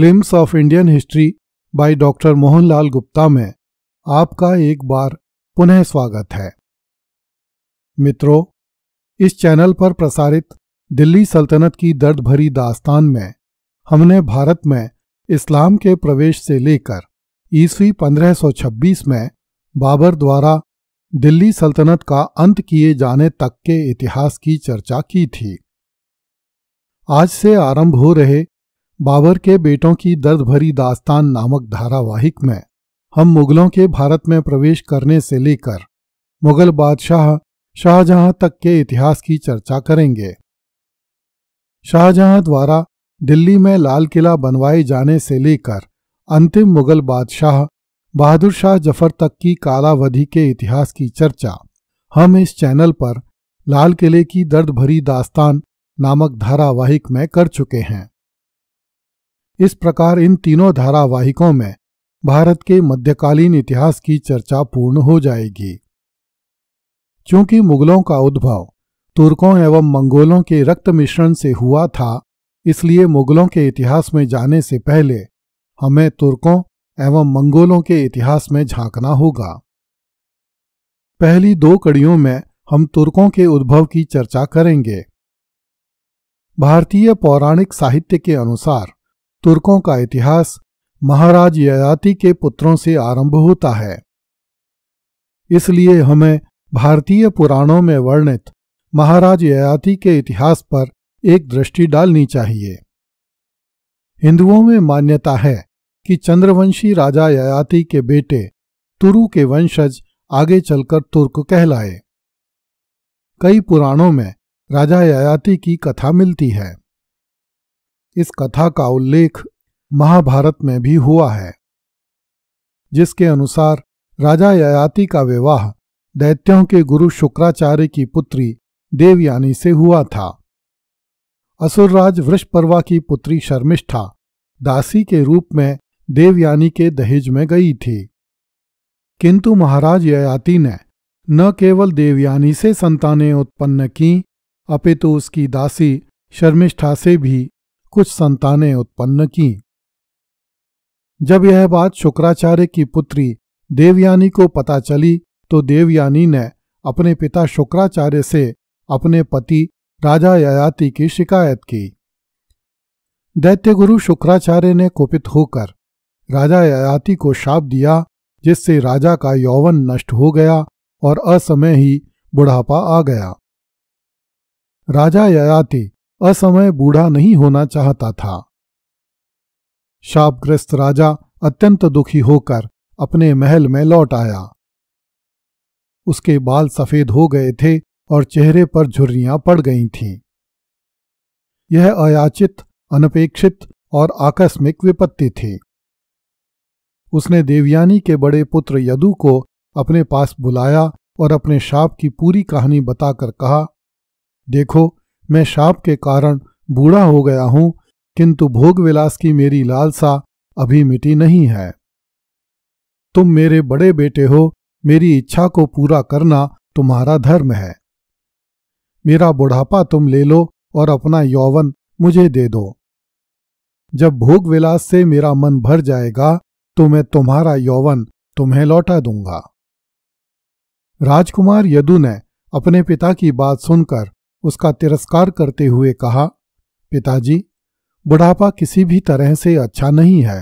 glimpse of Indian history by doctor Mohanlal Gupta में आपका एक बार पुनः स्वागत है मित्रों इस चैनल पर प्रसारित दिल्ली सल्तनत की दर्द भरी दास्तान में हमने भारत में इस्लाम के प्रवेश से लेकर ईस्वी 1526 में बाबर द्वारा दिल्ली सल्तनत का अंत किए जाने तक के इतिहास की चर्चा की थी आज से आरंभ हो रहे बाबर के बेटों की दर्द भरी दास्तान नामक धारावाहिक में हम मुगलों के भारत में प्रवेश करने से लेकर मुगल बादशाह शाहजहां तक के इतिहास की चर्चा करेंगे शाहजहां द्वारा दिल्ली में लाल किला बनवाए जाने से लेकर अंतिम मुगल बादशाह बहादुर शाह जफर तक की कालावधि के इतिहास की चर्चा हम इस चैनल पर लाल किले की दर्द भरी दास्तान नामक धारावाहिक में कर चुके हैं इस प्रकार इन तीनों धारावाहिकों में भारत के मध्यकालीन इतिहास की चर्चा पूर्ण हो जाएगी क्योंकि मुगलों का उद्भव तुर्कों एवं मंगोलों के रक्त मिश्रण से हुआ था इसलिए मुगलों के इतिहास में जाने से पहले हमें तुर्कों एवं मंगोलों के इतिहास में झांकना होगा पहली दो कड़ियों में हम तुर्कों के उद्भव की चर्चा करेंगे भारतीय पौराणिक साहित्य के अनुसार तुर्कों का इतिहास महाराज ययाति के पुत्रों से आरंभ होता है इसलिए हमें भारतीय पुराणों में वर्णित महाराज ययाति के इतिहास पर एक दृष्टि डालनी चाहिए हिंदुओं में मान्यता है कि चंद्रवंशी राजा ययाति के बेटे तुरु के वंशज आगे चलकर तुर्क कहलाए कई पुराणों में राजा ययाति की कथा मिलती है इस कथा का उल्लेख महाभारत में भी हुआ है जिसके अनुसार राजा ययाति का विवाह दैत्यों के गुरु शुक्राचार्य की पुत्री देवयानी से हुआ था असुरराज वृषपर्वा की पुत्री शर्मिष्ठा दासी के रूप में देवयानी के दहेज में गई थी किंतु महाराज ययाति ने न केवल देवयानी से संतानें उत्पन्न की अपितु तो उसकी दासी शर्मिष्ठा से भी कुछ संतानें उत्पन्न की जब यह बात शुक्राचार्य की पुत्री देवयानी को पता चली तो देवयानी ने अपने पिता शुक्राचार्य से अपने पति राजा ययाति की शिकायत की दैत्य गुरु शुक्राचार्य ने कुपित होकर राजा ययाति को शाप दिया जिससे राजा का यौवन नष्ट हो गया और असमय ही बुढ़ापा आ गया राजा ययाति असमय बूढ़ा नहीं होना चाहता था शापग्रस्त राजा अत्यंत दुखी होकर अपने महल में लौट आया उसके बाल सफेद हो गए थे और चेहरे पर झुर्रियां पड़ गई थीं यह अयाचित अनपेक्षित और आकस्मिक विपत्ति थी उसने देवयानी के बड़े पुत्र यदु को अपने पास बुलाया और अपने शाप की पूरी कहानी बताकर कहा देखो मैं शाप के कारण बूढ़ा हो गया हूं किंतु भोग विलास की मेरी लालसा अभी मिटी नहीं है तुम मेरे बड़े बेटे हो मेरी इच्छा को पूरा करना तुम्हारा धर्म है मेरा बुढ़ापा तुम ले लो और अपना यौवन मुझे दे दो जब भोग विलास से मेरा मन भर जाएगा तो मैं तुम्हारा यौवन तुम्हें लौटा दूंगा राजकुमार यदु ने अपने पिता की बात सुनकर उसका तिरस्कार करते हुए कहा पिताजी बुढ़ापा किसी भी तरह से अच्छा नहीं है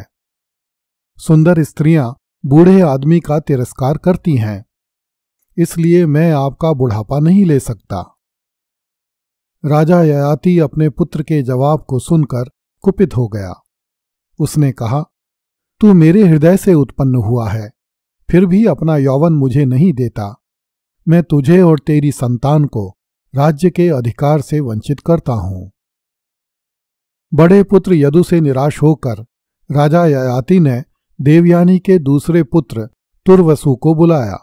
सुंदर स्त्रियां बूढ़े आदमी का तिरस्कार करती हैं इसलिए मैं आपका बुढ़ापा नहीं ले सकता राजा ययाति अपने पुत्र के जवाब को सुनकर कुपित हो गया उसने कहा तू मेरे हृदय से उत्पन्न हुआ है फिर भी अपना यौवन मुझे नहीं देता मैं तुझे और तेरी संतान को राज्य के अधिकार से वंचित करता हूं बड़े पुत्र यदु से निराश होकर राजा ययाति ने देवयानी के दूसरे पुत्र तुर्वसु को बुलाया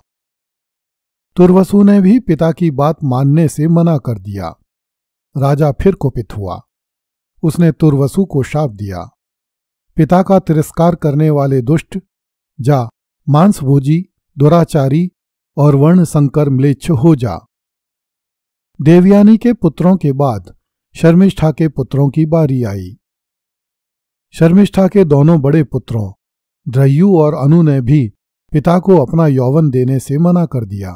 तुर्वसु ने भी पिता की बात मानने से मना कर दिया राजा फिर कुपित हुआ उसने तुर्वसु को शाप दिया पिता का तिरस्कार करने वाले दुष्ट जा मांसभोजी दुराचारी और वर्ण संकर मिलेच्छ हो जा देवयानी के पुत्रों के बाद शर्मिष्ठा के पुत्रों की बारी आई शर्मिष्ठा के दोनों बड़े पुत्रों ध्रयु और अनु ने भी पिता को अपना यौवन देने से मना कर दिया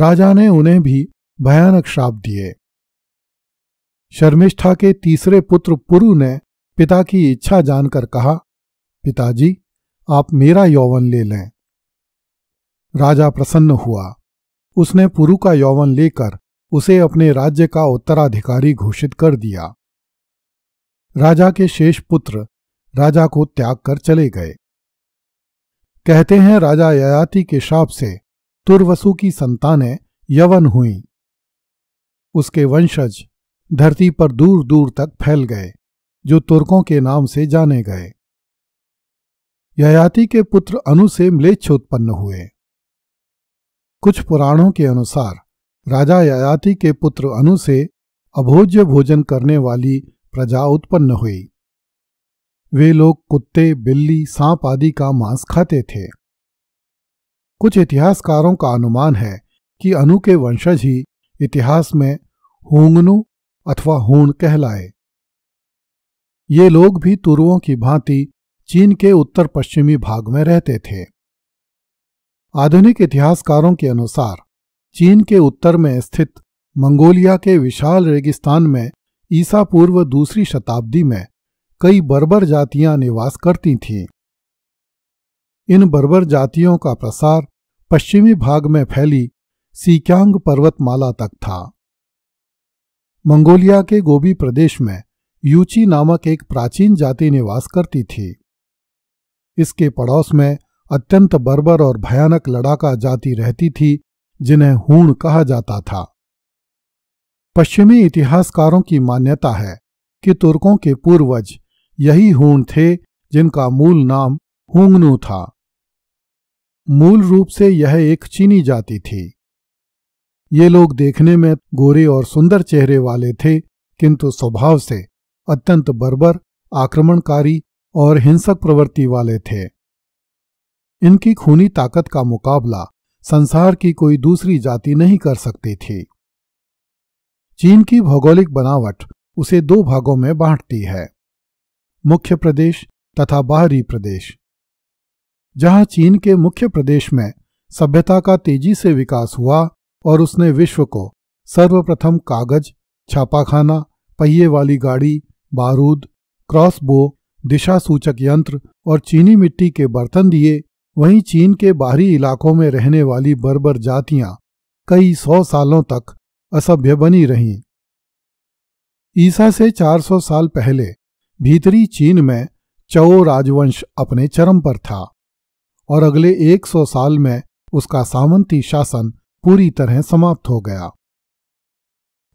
राजा ने उन्हें भी भयानक श्राप दिए शर्मिष्ठा के तीसरे पुत्र पुरु ने पिता की इच्छा जानकर कहा पिताजी आप मेरा यौवन ले लें राजा प्रसन्न हुआ उसने पुरु का यौवन लेकर उसे अपने राज्य का उत्तराधिकारी घोषित कर दिया राजा के शेष पुत्र राजा को त्याग कर चले गए कहते हैं राजा ययाति के शाप से तुर्वसु की संतानें यवन हुईं उसके वंशज धरती पर दूर दूर तक फैल गए जो तुर्कों के नाम से जाने गए ययाति के पुत्र अनु से म्लेच्छ उत्पन्न हुए कुछ पुराणों के अनुसार राजा ययाति के पुत्र अनु से अभोज्य भोजन करने वाली प्रजा उत्पन्न हुई वे लोग कुत्ते बिल्ली सांप आदि का मांस खाते थे कुछ इतिहासकारों का अनुमान है कि अनु के वंशज ही इतिहास में हुंगनु अथवा हूण कहलाए ये लोग भी तुरुओं की भांति चीन के उत्तर पश्चिमी भाग में रहते थे आधुनिक इतिहासकारों के अनुसार चीन के उत्तर में स्थित मंगोलिया के विशाल रेगिस्तान में ईसा पूर्व दूसरी शताब्दी में कई बर्बर जातियां निवास करती थीं इन बर्बर जातियों का प्रसार पश्चिमी भाग में फैली सीक्यांग पर्वतमाला तक था मंगोलिया के गोबी प्रदेश में यूची नामक एक प्राचीन जाति निवास करती थी इसके पड़ोस में अत्यंत बर्बर और भयानक लड़ाका जाति रहती थी जिन्हें हूण कहा जाता था पश्चिमी इतिहासकारों की मान्यता है कि तुर्कों के पूर्वज यही हूण थे जिनका मूल नाम हुंगनू था मूल रूप से यह एक चीनी जाति थी ये लोग देखने में गोरे और सुंदर चेहरे वाले थे किंतु स्वभाव से अत्यंत बर्बर आक्रमणकारी और हिंसक प्रवृत्ति वाले थे इनकी खूनी ताकत का मुकाबला संसार की कोई दूसरी जाति नहीं कर सकती थी चीन की भौगोलिक बनावट उसे दो भागों में बांटती है मुख्य प्रदेश तथा बाहरी प्रदेश जहां चीन के मुख्य प्रदेश में सभ्यता का तेजी से विकास हुआ और उसने विश्व को सर्वप्रथम कागज छापाखाना पहिए वाली गाड़ी बारूद क्रॉसबो दिशा सूचक यंत्र और चीनी मिट्टी के बर्तन दिए वहीं चीन के बाहरी इलाकों में रहने वाली बर्बर जातियां कई सौ सालों तक असभ्य बनी रहीं ईसा से 400 साल पहले भीतरी चीन में चौ राजवंश अपने चरम पर था और अगले 100 साल में उसका सामंती शासन पूरी तरह समाप्त हो गया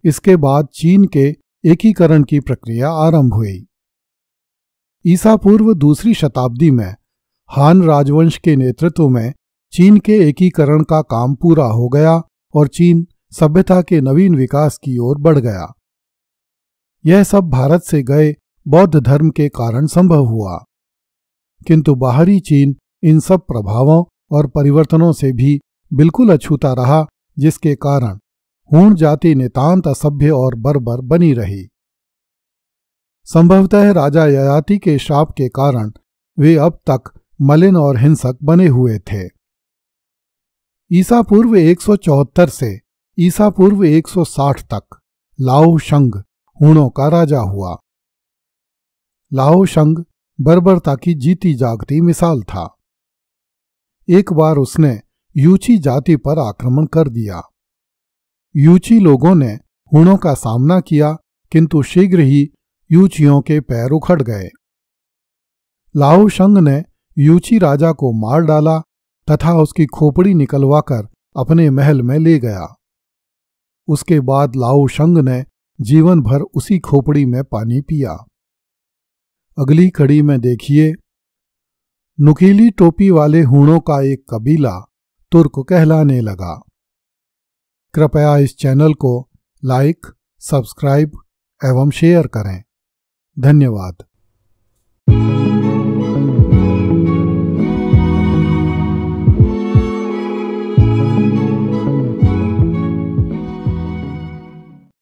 इसके बाद चीन के एकीकरण की प्रक्रिया आरंभ हुई ईसा पूर्व दूसरी शताब्दी में हान राजवंश के नेतृत्व में चीन के एकीकरण का काम पूरा हो गया और चीन सभ्यता के नवीन विकास की ओर बढ़ गया यह सब भारत से गए बौद्ध धर्म के कारण संभव हुआ किंतु बाहरी चीन इन सब प्रभावों और परिवर्तनों से भी बिल्कुल अछूता रहा जिसके कारण हूण जाति नितांत असभ्य और बर्बर बनी रही संभवतः राजा ययाति के श्राप के कारण वे अब तक मलिन और हिंसक बने हुए थे ईसा पूर्व 174 से ईसा पूर्व 160 तक लाओ शंग हूणों का राजा हुआ लाओ शंग बर्बरता की जीती जागती मिसाल था एक बार उसने यूची जाति पर आक्रमण कर दिया यूची लोगों ने हुणों का सामना किया किंतु शीघ्र ही यूचियों के पैर उखड़ गए शंग ने यूची राजा को मार डाला तथा उसकी खोपड़ी निकलवाकर अपने महल में ले गया उसके बाद लाओ शंग ने जीवन भर उसी खोपड़ी में पानी पिया अगली कड़ी में देखिए नुकीली टोपी वाले हुणों का एक कबीला तुर्क कहलाने लगा कृपया इस चैनल को लाइक सब्सक्राइब एवं शेयर करें धन्यवाद